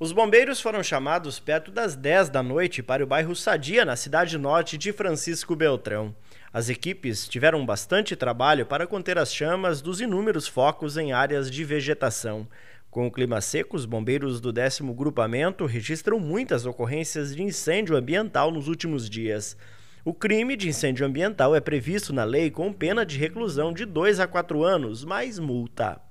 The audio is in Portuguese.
Os bombeiros foram chamados perto das 10 da noite para o bairro Sadia, na cidade norte de Francisco Beltrão. As equipes tiveram bastante trabalho para conter as chamas dos inúmeros focos em áreas de vegetação. Com o clima seco, os bombeiros do décimo grupamento registram muitas ocorrências de incêndio ambiental nos últimos dias. O crime de incêndio ambiental é previsto na lei com pena de reclusão de 2 a 4 anos, mais multa.